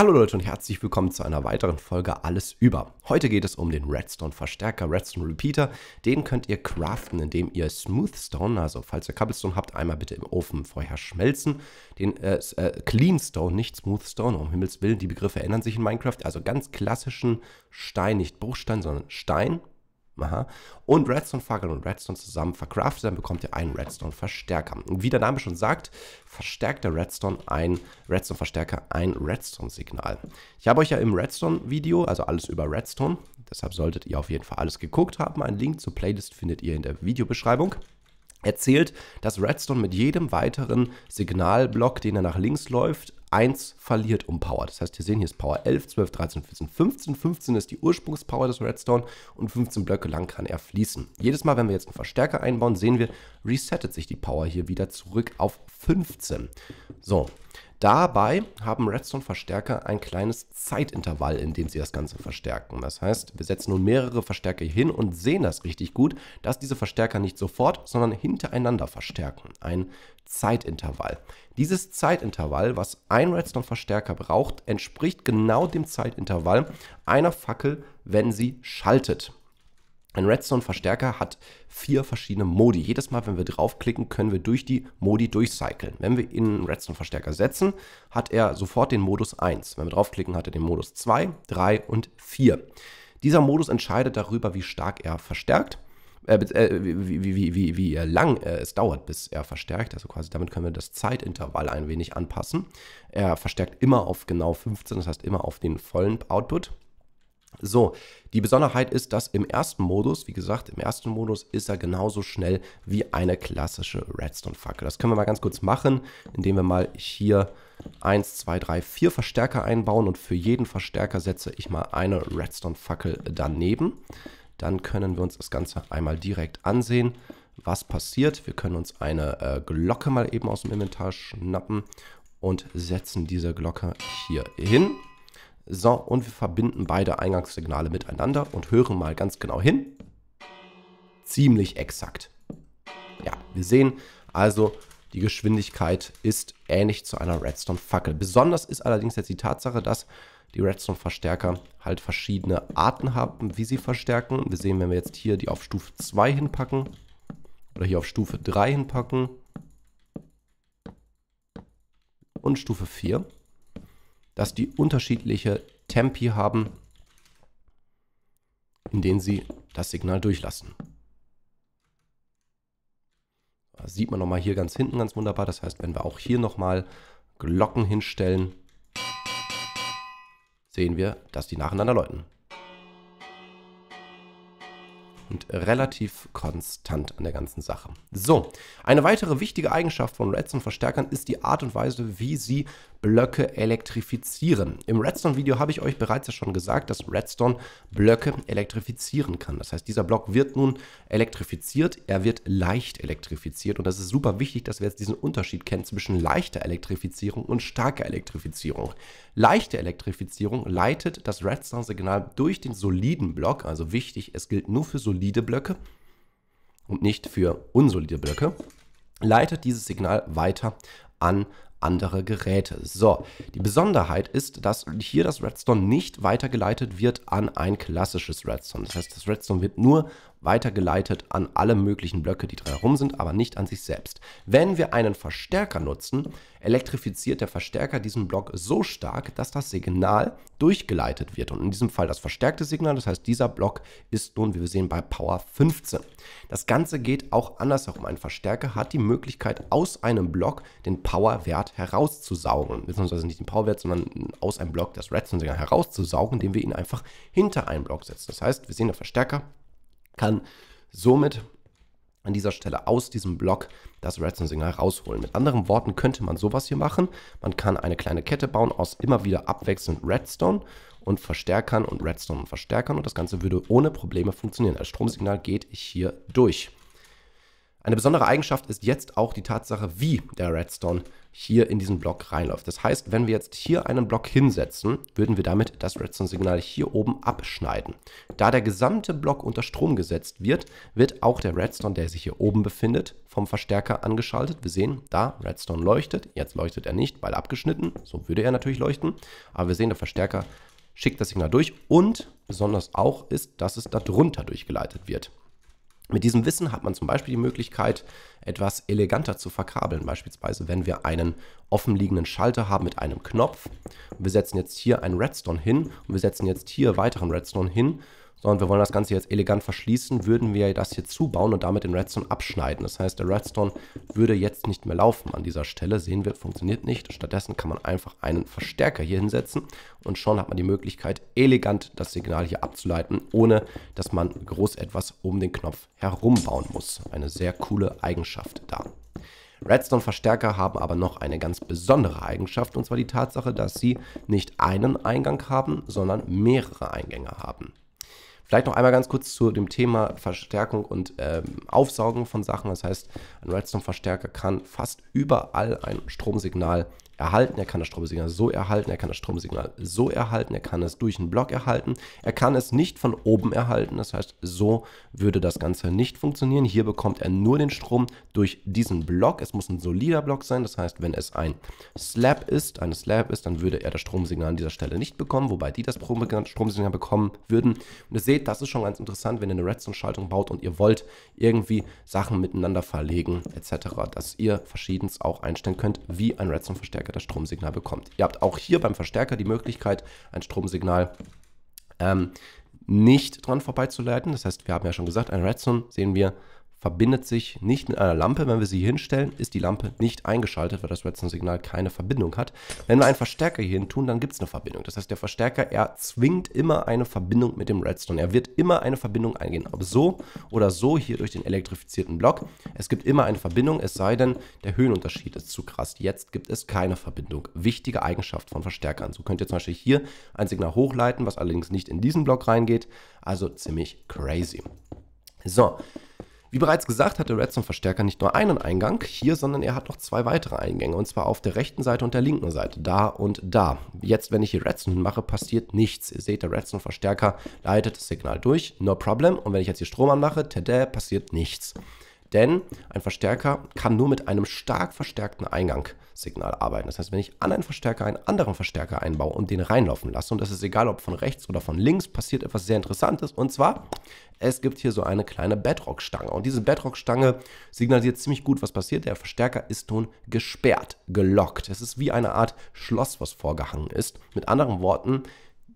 Hallo Leute und herzlich willkommen zu einer weiteren Folge Alles über. Heute geht es um den Redstone Verstärker, Redstone Repeater. Den könnt ihr craften, indem ihr Smoothstone, also falls ihr Cobblestone habt, einmal bitte im Ofen vorher schmelzen. Den äh, äh, Cleanstone, nicht Smoothstone, um Himmels Willen, die Begriffe ändern sich in Minecraft. Also ganz klassischen Stein, nicht Bruchstein, sondern Stein Aha. Und Redstone-Fackeln und Redstone zusammen verkraftet, dann bekommt ihr einen Redstone-Verstärker. Und wie der Name schon sagt, verstärkt der Redstone ein Redstone-Verstärker ein Redstone-Signal. Ich habe euch ja im Redstone-Video, also alles über Redstone, deshalb solltet ihr auf jeden Fall alles geguckt haben. Einen Link zur Playlist findet ihr in der Videobeschreibung erzählt, dass Redstone mit jedem weiteren Signalblock, den er nach links läuft, 1 verliert um Power. Das heißt, wir sehen hier ist Power 11, 12, 13, 14, 15. 15 ist die Ursprungspower des Redstone und 15 Blöcke lang kann er fließen. Jedes Mal, wenn wir jetzt einen Verstärker einbauen, sehen wir, resettet sich die Power hier wieder zurück auf 15. So, Dabei haben Redstone-Verstärker ein kleines Zeitintervall, in dem sie das Ganze verstärken. Das heißt, wir setzen nun mehrere Verstärker hin und sehen das richtig gut, dass diese Verstärker nicht sofort, sondern hintereinander verstärken. Ein Zeitintervall. Dieses Zeitintervall, was ein Redstone-Verstärker braucht, entspricht genau dem Zeitintervall einer Fackel, wenn sie schaltet. Ein Redstone-Verstärker hat vier verschiedene Modi. Jedes Mal, wenn wir draufklicken, können wir durch die Modi durchcyclen. Wenn wir ihn in einen Redstone-Verstärker setzen, hat er sofort den Modus 1. Wenn wir draufklicken, hat er den Modus 2, 3 und 4. Dieser Modus entscheidet darüber, wie stark er verstärkt, äh, äh wie, wie, wie, wie, lang äh, es dauert, bis er verstärkt. Also quasi damit können wir das Zeitintervall ein wenig anpassen. Er verstärkt immer auf genau 15, das heißt immer auf den vollen Output. So, die Besonderheit ist, dass im ersten Modus, wie gesagt, im ersten Modus ist er genauso schnell wie eine klassische Redstone-Fackel. Das können wir mal ganz kurz machen, indem wir mal hier 1, 2, 3, 4 Verstärker einbauen und für jeden Verstärker setze ich mal eine Redstone-Fackel daneben. Dann können wir uns das Ganze einmal direkt ansehen, was passiert. Wir können uns eine äh, Glocke mal eben aus dem Inventar schnappen und setzen diese Glocke hier hin. So, und wir verbinden beide Eingangssignale miteinander und hören mal ganz genau hin. Ziemlich exakt. Ja, wir sehen also, die Geschwindigkeit ist ähnlich zu einer Redstone-Fackel. Besonders ist allerdings jetzt die Tatsache, dass die Redstone-Verstärker halt verschiedene Arten haben, wie sie verstärken. Wir sehen, wenn wir jetzt hier die auf Stufe 2 hinpacken oder hier auf Stufe 3 hinpacken und Stufe 4, dass die unterschiedliche Tempi haben, in denen sie das Signal durchlassen. Das sieht man nochmal hier ganz hinten ganz wunderbar. Das heißt, wenn wir auch hier nochmal Glocken hinstellen, sehen wir, dass die nacheinander läuten. Und relativ konstant an der ganzen Sache. So, eine weitere wichtige Eigenschaft von Redstone-Verstärkern ist die Art und Weise, wie sie Blöcke elektrifizieren. Im Redstone-Video habe ich euch bereits ja schon gesagt, dass Redstone Blöcke elektrifizieren kann. Das heißt, dieser Block wird nun elektrifiziert, er wird leicht elektrifiziert und das ist super wichtig, dass wir jetzt diesen Unterschied kennen zwischen leichter Elektrifizierung und starker Elektrifizierung. Leichte Elektrifizierung leitet das Redstone-Signal durch den soliden Block, also wichtig, es gilt nur für solide Blöcke und nicht für unsolide Blöcke, leitet dieses Signal weiter an andere Geräte. So, die Besonderheit ist, dass hier das Redstone nicht weitergeleitet wird an ein klassisches Redstone. Das heißt, das Redstone wird nur weitergeleitet an alle möglichen Blöcke, die drumherum sind, aber nicht an sich selbst. Wenn wir einen Verstärker nutzen, elektrifiziert der Verstärker diesen Block so stark, dass das Signal durchgeleitet wird. Und in diesem Fall das verstärkte Signal, das heißt, dieser Block ist nun, wie wir sehen, bei Power 15. Das Ganze geht auch andersherum. Ein Verstärker hat die Möglichkeit, aus einem Block den Powerwert herauszusaugen, beziehungsweise nicht den Powerwert, sondern aus einem Block das Redstone-Signal herauszusaugen, indem wir ihn einfach hinter einen Block setzen. Das heißt, wir sehen, der Verstärker kann somit an dieser Stelle aus diesem Block das Redstone-Signal rausholen. Mit anderen Worten könnte man sowas hier machen. Man kann eine kleine Kette bauen aus immer wieder abwechselnd Redstone und Verstärkern und Redstone und Verstärkern und das Ganze würde ohne Probleme funktionieren. Als Stromsignal geht ich hier durch. Eine besondere Eigenschaft ist jetzt auch die Tatsache, wie der Redstone hier in diesen Block reinläuft. Das heißt, wenn wir jetzt hier einen Block hinsetzen, würden wir damit das Redstone-Signal hier oben abschneiden. Da der gesamte Block unter Strom gesetzt wird, wird auch der Redstone, der sich hier oben befindet, vom Verstärker angeschaltet. Wir sehen, da Redstone leuchtet. Jetzt leuchtet er nicht, weil abgeschnitten. So würde er natürlich leuchten. Aber wir sehen, der Verstärker schickt das Signal durch und besonders auch ist, dass es darunter durchgeleitet wird. Mit diesem Wissen hat man zum Beispiel die Möglichkeit, etwas eleganter zu verkabeln. Beispielsweise, wenn wir einen offenliegenden Schalter haben mit einem Knopf. Wir setzen jetzt hier einen Redstone hin und wir setzen jetzt hier weiteren Redstone hin sondern wir wollen das Ganze jetzt elegant verschließen, würden wir das hier zubauen und damit den Redstone abschneiden. Das heißt, der Redstone würde jetzt nicht mehr laufen an dieser Stelle. Sehen wir, funktioniert nicht. Stattdessen kann man einfach einen Verstärker hier hinsetzen und schon hat man die Möglichkeit, elegant das Signal hier abzuleiten, ohne dass man groß etwas um den Knopf herumbauen muss. Eine sehr coole Eigenschaft da. Redstone-Verstärker haben aber noch eine ganz besondere Eigenschaft, und zwar die Tatsache, dass sie nicht einen Eingang haben, sondern mehrere Eingänge haben. Vielleicht noch einmal ganz kurz zu dem Thema Verstärkung und ähm, Aufsaugen von Sachen. Das heißt, ein Redstone-Verstärker kann fast überall ein Stromsignal erhalten, er kann das Stromsignal so erhalten, er kann das Stromsignal so erhalten, er kann es durch einen Block erhalten, er kann es nicht von oben erhalten, das heißt, so würde das Ganze nicht funktionieren. Hier bekommt er nur den Strom durch diesen Block, es muss ein solider Block sein, das heißt, wenn es ein Slab ist, eine Slab ist, dann würde er das Stromsignal an dieser Stelle nicht bekommen, wobei die das Stromsignal bekommen würden. Und ihr seht, das ist schon ganz interessant, wenn ihr eine Redstone-Schaltung baut und ihr wollt irgendwie Sachen miteinander verlegen etc., dass ihr verschiedens auch einstellen könnt, wie ein Redstone-Verstärker Verstärker das Stromsignal bekommt. Ihr habt auch hier beim Verstärker die Möglichkeit, ein Stromsignal ähm, nicht dran vorbeizuleiten. Das heißt, wir haben ja schon gesagt, ein Redstone sehen wir verbindet sich nicht mit einer Lampe. Wenn wir sie hier hinstellen, ist die Lampe nicht eingeschaltet, weil das Redstone-Signal keine Verbindung hat. Wenn wir einen Verstärker hier hin tun, dann gibt es eine Verbindung. Das heißt, der Verstärker, er zwingt immer eine Verbindung mit dem Redstone. Er wird immer eine Verbindung eingehen, ob so oder so hier durch den elektrifizierten Block. Es gibt immer eine Verbindung, es sei denn, der Höhenunterschied ist zu krass. Jetzt gibt es keine Verbindung. Wichtige Eigenschaft von Verstärkern. So könnt ihr zum Beispiel hier ein Signal hochleiten, was allerdings nicht in diesen Block reingeht. Also ziemlich crazy. So, wie bereits gesagt, hat der Redstone-Verstärker nicht nur einen Eingang hier, sondern er hat noch zwei weitere Eingänge und zwar auf der rechten Seite und der linken Seite, da und da. Jetzt, wenn ich hier Redstone mache, passiert nichts. Ihr seht, der Redstone-Verstärker leitet das Signal durch, no problem. Und wenn ich jetzt hier Strom anmache, tada, passiert nichts. Denn ein Verstärker kann nur mit einem stark verstärkten Eingang Signal arbeiten. Das heißt, wenn ich an einen Verstärker einen anderen Verstärker einbaue und den reinlaufen lasse, und das ist egal, ob von rechts oder von links, passiert etwas sehr Interessantes. Und zwar, es gibt hier so eine kleine Bedrock-Stange. Und diese Bedrock-Stange signalisiert ziemlich gut, was passiert. Der Verstärker ist nun gesperrt, gelockt. Es ist wie eine Art Schloss, was vorgehangen ist. Mit anderen Worten,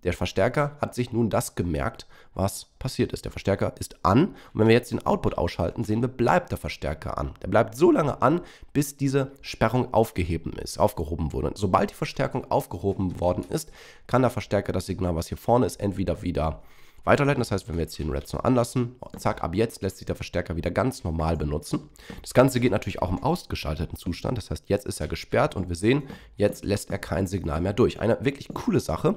der Verstärker hat sich nun das gemerkt, was passiert ist. Der Verstärker ist an und wenn wir jetzt den Output ausschalten, sehen wir, bleibt der Verstärker an. Der bleibt so lange an, bis diese Sperrung aufgehoben ist, aufgehoben wurde. Und sobald die Verstärkung aufgehoben worden ist, kann der Verstärker das Signal, was hier vorne ist, entweder wieder weiterleiten. Das heißt, wenn wir jetzt hier den Redstone anlassen, zack, ab jetzt lässt sich der Verstärker wieder ganz normal benutzen. Das Ganze geht natürlich auch im ausgeschalteten Zustand. Das heißt, jetzt ist er gesperrt und wir sehen, jetzt lässt er kein Signal mehr durch. Eine wirklich coole Sache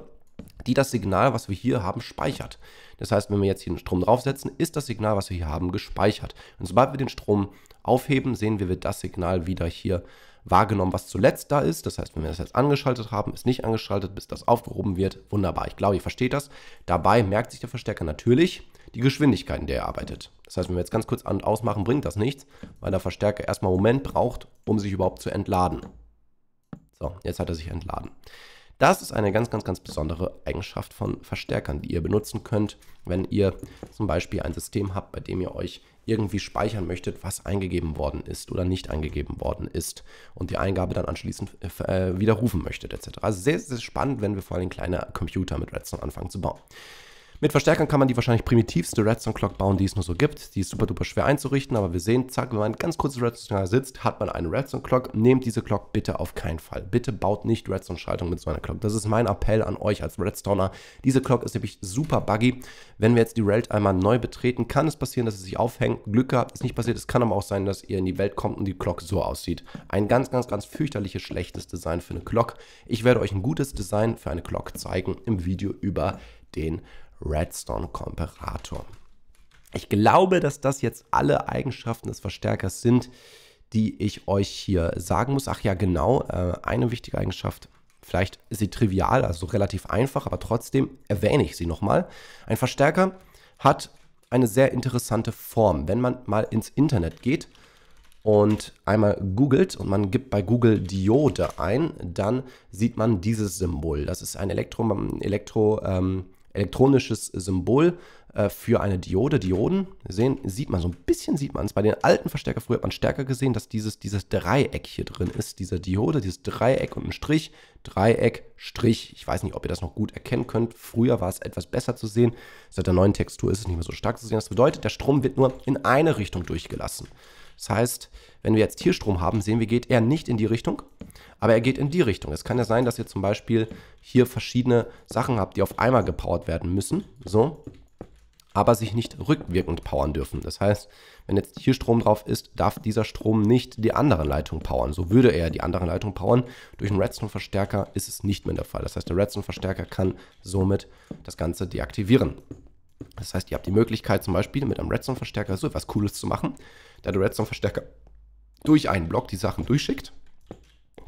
die das Signal, was wir hier haben, speichert. Das heißt, wenn wir jetzt hier einen Strom draufsetzen, ist das Signal, was wir hier haben, gespeichert. Und sobald wir den Strom aufheben, sehen wir, wird das Signal wieder hier wahrgenommen, was zuletzt da ist. Das heißt, wenn wir das jetzt angeschaltet haben, ist nicht angeschaltet, bis das aufgehoben wird. Wunderbar, ich glaube, ihr versteht das. Dabei merkt sich der Verstärker natürlich die Geschwindigkeit, in der er arbeitet. Das heißt, wenn wir jetzt ganz kurz an und ausmachen, bringt das nichts, weil der Verstärker erstmal einen Moment braucht, um sich überhaupt zu entladen. So, jetzt hat er sich entladen. Das ist eine ganz, ganz, ganz besondere Eigenschaft von Verstärkern, die ihr benutzen könnt, wenn ihr zum Beispiel ein System habt, bei dem ihr euch irgendwie speichern möchtet, was eingegeben worden ist oder nicht eingegeben worden ist und die Eingabe dann anschließend äh, äh widerrufen möchtet etc. Also sehr, sehr spannend, wenn wir vor allem kleine Computer mit Redstone anfangen zu bauen. Mit Verstärkern kann man die wahrscheinlich primitivste Redstone Clock bauen, die es nur so gibt. Die ist super duper schwer einzurichten, aber wir sehen, zack, wenn man ganz kurz Redstone sitzt, hat man eine Redstone Clock. Nehmt diese Clock bitte auf keinen Fall. Bitte baut nicht Redstone Schaltung mit so einer Clock. Das ist mein Appell an euch als Redstoner. Diese Clock ist nämlich super buggy. Wenn wir jetzt die Welt einmal neu betreten, kann es passieren, dass sie sich aufhängt. Glück gehabt, ist nicht passiert. Es kann aber auch sein, dass ihr in die Welt kommt und die Clock so aussieht. Ein ganz, ganz, ganz fürchterliches, schlechtes Design für eine Clock. Ich werde euch ein gutes Design für eine Clock zeigen im Video über den Redstone-Komparator. Ich glaube, dass das jetzt alle Eigenschaften des Verstärkers sind, die ich euch hier sagen muss. Ach ja, genau, äh, eine wichtige Eigenschaft. Vielleicht ist sie trivial, also relativ einfach, aber trotzdem erwähne ich sie nochmal. Ein Verstärker hat eine sehr interessante Form. Wenn man mal ins Internet geht und einmal googelt und man gibt bei Google Diode ein, dann sieht man dieses Symbol. Das ist ein Elektro, Elektro ähm, elektronisches Symbol äh, für eine Diode. Dioden sehen, sieht man so ein bisschen, sieht man es. Bei den alten Verstärker früher hat man stärker gesehen, dass dieses, dieses Dreieck hier drin ist. dieser Diode, dieses Dreieck und ein Strich. Dreieck, Strich. Ich weiß nicht, ob ihr das noch gut erkennen könnt. Früher war es etwas besser zu sehen. Seit der neuen Textur ist es nicht mehr so stark zu sehen. Das bedeutet, der Strom wird nur in eine Richtung durchgelassen. Das heißt, wenn wir jetzt hier Strom haben, sehen wir, geht er nicht in die Richtung, aber er geht in die Richtung. Es kann ja sein, dass ihr zum Beispiel hier verschiedene Sachen habt, die auf einmal gepowert werden müssen, so, aber sich nicht rückwirkend powern dürfen. Das heißt, wenn jetzt hier Strom drauf ist, darf dieser Strom nicht die anderen Leitungen powern. So würde er die anderen Leitungen powern. Durch einen Redstone-Verstärker ist es nicht mehr der Fall. Das heißt, der Redstone-Verstärker kann somit das Ganze deaktivieren. Das heißt, ihr habt die Möglichkeit, zum Beispiel mit einem Redstone-Verstärker so etwas Cooles zu machen, da der Redstone-Verstärker durch einen Block die Sachen durchschickt,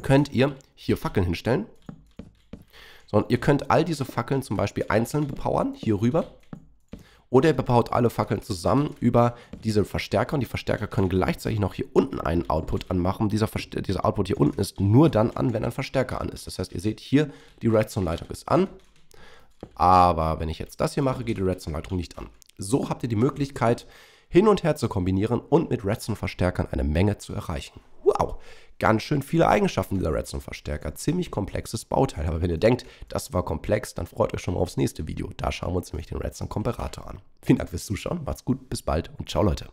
könnt ihr hier Fackeln hinstellen. Sondern ihr könnt all diese Fackeln zum Beispiel einzeln bepowern, hier rüber. Oder ihr bebaut alle Fackeln zusammen über diese Verstärker und die Verstärker können gleichzeitig noch hier unten einen Output anmachen. Dieser, dieser Output hier unten ist nur dann an, wenn ein Verstärker an ist. Das heißt, ihr seht hier, die Redstone-Leitung ist an, aber wenn ich jetzt das hier mache, geht die Redstone-Leitung nicht an. So habt ihr die Möglichkeit, hin und her zu kombinieren und mit Redstone-Verstärkern eine Menge zu erreichen. Wow, ganz schön viele Eigenschaften dieser Redstone-Verstärker. Ziemlich komplexes Bauteil. Aber wenn ihr denkt, das war komplex, dann freut euch schon mal aufs nächste Video. Da schauen wir uns nämlich den Redstone-Komparator an. Vielen Dank fürs Zuschauen, macht's gut, bis bald und ciao Leute.